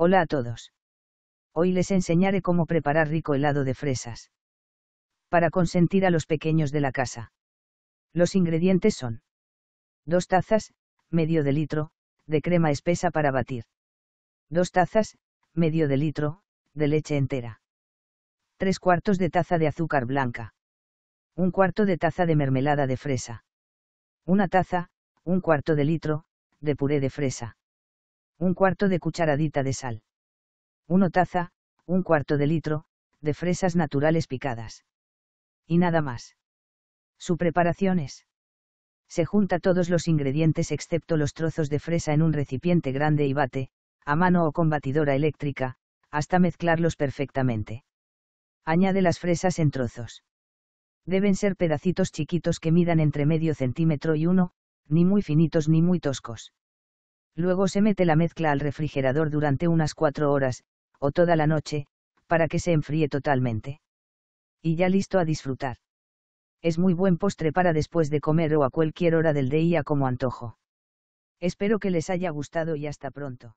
Hola a todos. Hoy les enseñaré cómo preparar rico helado de fresas. Para consentir a los pequeños de la casa. Los ingredientes son. Dos tazas, medio de litro, de crema espesa para batir. Dos tazas, medio de litro, de leche entera. Tres cuartos de taza de azúcar blanca. Un cuarto de taza de mermelada de fresa. Una taza, un cuarto de litro, de puré de fresa un cuarto de cucharadita de sal. una taza, un cuarto de litro, de fresas naturales picadas. Y nada más. Su preparación es. Se junta todos los ingredientes excepto los trozos de fresa en un recipiente grande y bate, a mano o con batidora eléctrica, hasta mezclarlos perfectamente. Añade las fresas en trozos. Deben ser pedacitos chiquitos que midan entre medio centímetro y uno, ni muy finitos ni muy toscos. Luego se mete la mezcla al refrigerador durante unas cuatro horas, o toda la noche, para que se enfríe totalmente. Y ya listo a disfrutar. Es muy buen postre para después de comer o a cualquier hora del día como antojo. Espero que les haya gustado y hasta pronto.